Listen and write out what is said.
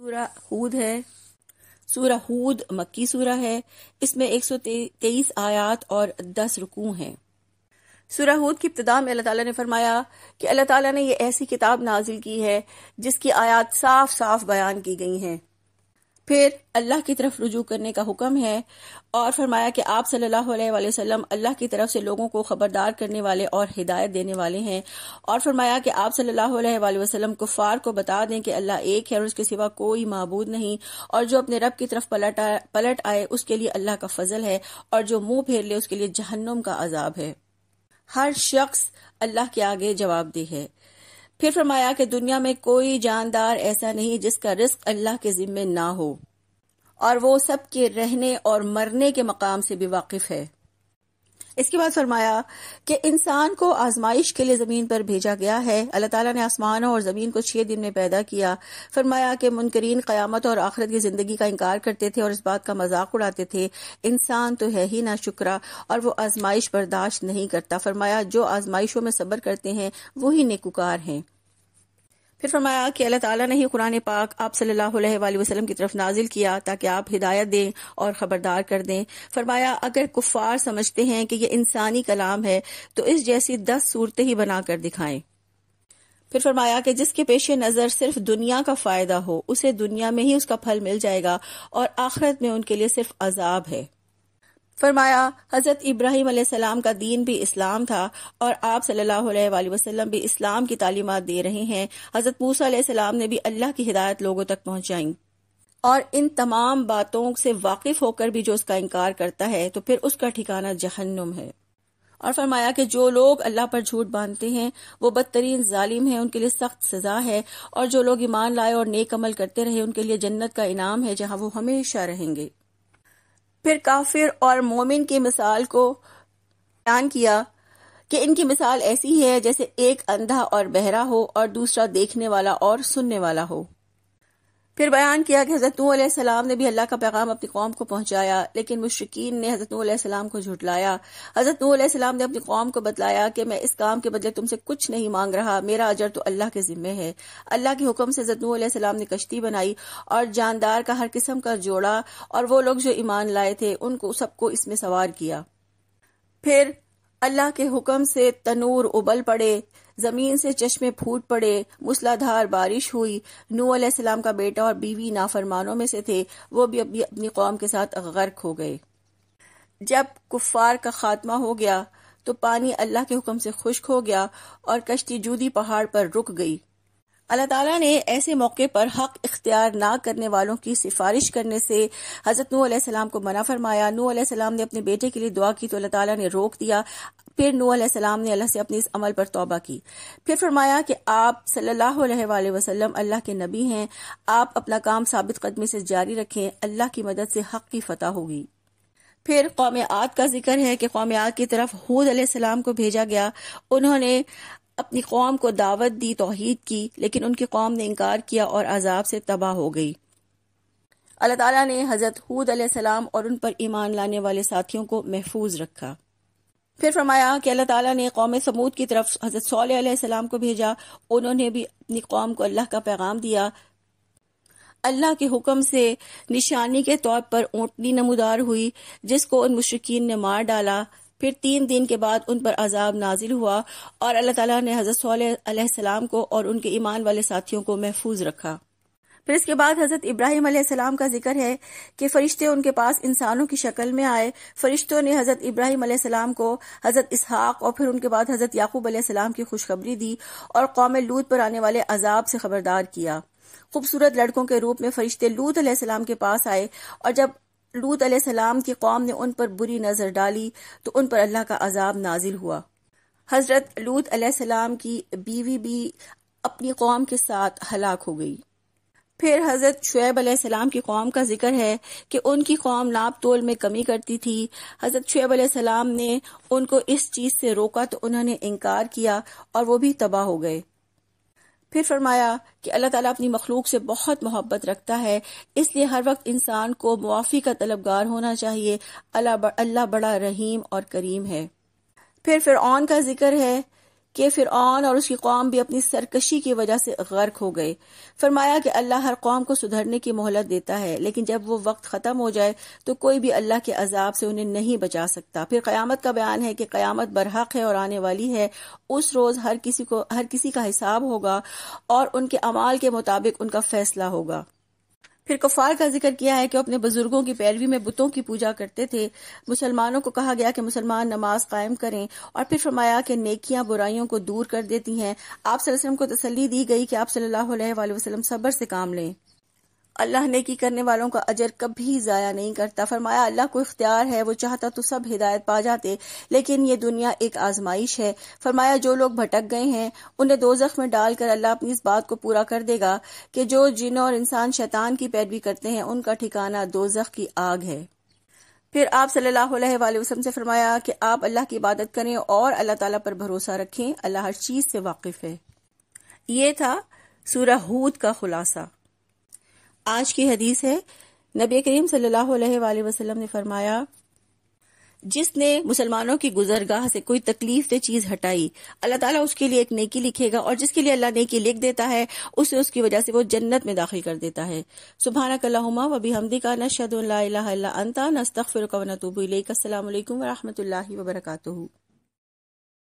सूरा हूद है सूरा हूद मक्की सूरा है इसमें एक सौ तेईस आयात और दस रुकू हैं सूरा हूद की इब्तदा में अल्लाह ताला ने फरमाया कि अल्लाह ताला ने ये ऐसी किताब नाजिल की है जिसकी आयात साफ साफ बयान की गई हैं फिर अल्लाह की तरफ रुजू करने का हुक्म है और फरमाया कि आप सल्लल्लाहु अलैहि वसल्लम अल्लाह की तरफ से लोगों को खबरदार करने वाले और हिदायत देने वाले हैं और फरमाया कि आप सल्लल्लाहु अलैहि वसल्लम कुफार को बता दें कि अल्लाह एक है और उसके सिवा कोई महबूद नहीं और जो अपने रब की तरफ पलट पलट आए उसके लिए अल्लाह का फजल है और जो मुंह फेर ले उसके लिए जहन्नुम का अजाब है हर शख्स अल्लाह के आगे जवाब दे है फिर फरमाया कि दुनिया में कोई जानदार ऐसा नहीं जिसका रिस्क अल्लाह के जिम्मे ना हो और वो सबके रहने और मरने के मकाम से भी वाकिफ है इसके बाद फरमाया कि इंसान को आजमाइश के लिए ज़मीन पर भेजा गया है अल्लाह ताला ने आसमानों और ज़मीन को छह दिन में पैदा किया फरमाया कि मुनकरीन क़यामत और आखिरत की ज़िंदगी का इनकार करते थे और इस बात का मजाक उड़ाते थे इंसान तो है ही ना शुक्रा और वो आजमाइश बर्दाश्त नहीं करता फरमाया जो आजमाइशों में सब्र करते हैं वही नेकुकार हैं फिर फरमाया कि अल्लाह ताला ने ही कुरान पाक आप सल्लल्लाहु अलैहि वसल्लम की तरफ नाजिल किया ताकि आप हिदायत दें और ख़बरदार कर दें फरमाया अगर कुफ़ार समझते हैं कि यह इंसानी कलाम है तो इस जैसी दस सूरतें ही बनाकर दिखाएं फिर फरमाया कि जिसके पेश नज़र सिर्फ दुनिया का फ़ायदा हो उसे दुनिया में ही उसका फल मिल जाएगा और आखिरत में उनके लिए सिर्फ अजाब है फरमाया हज़रत इब्राहिम सलाम का दीन भी इस्लाम था और आप सल्लल्लाहु अलैहि वसल्लम भी इस्लाम की तालीमत दे रहे हैं हज़रत मूसा सलाम ने भी अल्लाह की हिदायत लोगों तक पहुंचाई और इन तमाम बातों से वाकिफ होकर भी जो उसका इनकार करता है तो फिर उसका ठिकाना जहन्नुम है और फरमाया कि जो लोग अल्लाह पर झूठ बांधते हैं वो बदतरीन जालिम है उनके लिए सख्त सजा है और जो लोग ईमान लाए और नेक अमल करते रहे उनके लिए जन्नत का इनाम है जहां वो हमेशा रहेंगे फिर काफिर और मोमिन की मिसाल को बयान किया कि इनकी मिसाल ऐसी ही है जैसे एक अंधा और बहरा हो और दूसरा देखने वाला और सुनने वाला हो फिर बयान किया कि हज़रत सलाम ने भी अल्लाह का पैगाम अपनी कौम को पहुंचाया लेकिन मुश्किन ने हज़रत नूसम को झुटलाया हज़रत नूसम ने अपनी कौम को बतलाया कि मैं इस काम के बदले तुमसे कुछ नहीं मांग रहा मेरा अजर तो अल्लाह के जिम्मे है अल्लाह के हुक्म से हज़रत सलाम ने कश्ती बनाई और जानदार का हर किस्म का जोड़ा और वो लोग जो ईमान लाए थे उनको सबको इसमें सवार किया फिर अल्लाह के हुक्म से तनूर उबल पड़े जमीन से चश्मे फूट पड़े मूसलाधार बारिश हुई नू अलैहिस्सलाम का बेटा और बीवी नाफरमानों में से थे वो भी अभी अपनी कौम के साथ गर्क हो गए जब कुफार का खात्मा हो गया तो पानी अल्लाह के हुक्म से खुश्क हो गया और कश्ती जूदी पहाड़ पर रुक गई अल्लाह ताला ने ऐसे मौके पर हक इख्तियार न करने वालों की सिफारिश करने से हजरत नू सलाम को मना फरमाया नू सलाम ने अपने बेटे के लिए दुआ की तो अल्लाह ताला ने रोक दिया फिर नू सलाम ने अल्लाह से अपने इस अमल पर तोबा की फिर फरमाया कि आप सल्लल्लाहु अलैहि वसल्लम अल्लाह के नबी हैं आप अपना काम साबित कदमी से जारी रखें अल्लाह की मदद से हक की फतह होगी फिर कौम आद का जिक्र है कि कौम आद की तरफ हूद सलाम को भेजा गया उन्होंने अपनी कौम को दावत दी तोहहीद की लेकिन उनकी कौम ने इनकार किया और अजाब से तबाह हो गई अल्लाह ताला ने हज़रत हूद सलाम और उन पर ईमान लाने वाले साथियों को महफूज रखा फिर फरमाया कि अल्लाह ताला ने कौम समूद की तरफ हज़रत सलाम को भेजा उन्होंने भी अपनी कौम को अल्लाह का पैगाम दिया अल्लाह के हुक्म से निशानी के तौर पर ऊंटनी नमदार हुई जिसको उन मुश्किन ने मार डाला फिर तीन दिन के बाद उन पर अजाब नाजिल हुआ और अल्लाह ताला ने हज़रत सलाम को और उनके ईमान वाले साथियों को महफूज रखा फिर इसके बाद हज़रत इब्राहिम अलैहिस्सलाम का जिक्र है कि फरिश्ते उनके पास इंसानों की शक्ल में आए फरिश्तों ने हज़रत इब्राहिम अलैहिस्सलाम को हज़रत इसहाक और फिर उनके बाद हज़रत याकूब अलैहिस्सलाम की खुशखबरी दी और कौम लूत पर आने वाले अजाब से खबरदार किया खूबसूरत लड़कों के रूप में फरिश्ते लूत अलैहिस्सलाम के पास आए और जब लूत अलैहिस्सलाम की कौम ने उन पर बुरी नजर डाली तो उन पर अल्लाह का अजाब नाजिल हुआ हजरत लूत अलैहिस्सलाम की बीवी भी अपनी कौम के साथ हलाक हो गई फिर हज़रत शुएब अलैहिस्सलाम की कौम का जिक्र है कि उनकी कौम नाप तोल में कमी करती थी हज़रत शुएब अलैहिस्सलाम ने उनको इस चीज़ से रोका तो उन्होंने इनकार किया और वो भी तबाह हो गए फिर फरमाया कि अल्लाह ताला अपनी मखलूक से बहुत मोहब्बत रखता है इसलिए हर वक्त इंसान को मुआफ़ी का तलबगार होना चाहिए अल्लाह बड़ा रहीम और करीम है फिर फिर का जिक्र है कि ऑन और उसकी कौम भी अपनी सरकशी की वजह से गर्क हो गए फरमाया कि अल्लाह हर कौम को सुधरने की मोहलत देता है लेकिन जब वो वक्त ख़त्म हो जाए तो कोई भी अल्लाह के अजाब से उन्हें नहीं बचा सकता फिर क्यामत का बयान है कि क़यामत बरहक है और आने वाली है उस रोज़ हर किसी को हर किसी का हिसाब होगा और उनके अमाल के मुताबिक उनका फैसला होगा फिर कुफार का जिक्र किया है कि अपने बुजुर्गों की पैरवी में बुतों की पूजा करते थे मुसलमानों को कहा गया कि मुसलमान नमाज कायम करें और फिर फरमाया कि नेकियां बुराइयों को दूर कर देती हैं आप वसल्लम को तसली दी गई कि आप सल्लल्लाहु अलैहि वसल्लम सब्र से काम लें अल्लाह ने की करने वालों का अजर कभी ज़ाया नहीं करता फरमाया अल्लाह को इख्तियार है वो चाहता तो सब हिदायत पा जाते लेकिन ये दुनिया एक आजमाइश है फरमाया जो लोग भटक गए हैं उन्हें दो में डालकर अल्लाह अपनी इस बात को पूरा कर देगा कि जो जिन और इंसान शैतान की पैरवी करते हैं उनका ठिकाना दो की आग है फिर आप सल्लल्लाहु अलैहि वसल्लम से फरमाया कि आप अल्लाह की इबादत करें और अल्लाह ताला पर भरोसा रखें अल्लाह हर चीज से वाकिफ है ये था सूरह हूद का खुलासा आज की हदीस है नबी करीम सल्लल्लाहु अलैहि वसल्लम ने फरमाया जिसने मुसलमानों की गुजरगाह से कोई तकलीफ दे चीज हटाई अल्लाह ताला उसके लिए एक नेकी लिखेगा और जिसके लिए अल्लाह नेकी लिख देता है उसे उसकी वजह से वो जन्नत में दाखिल कर देता है सुबहाना कल्ला वबी हमदी का नशद अंता नस्तफ़िर कवनतूबी वरहमत वबरकू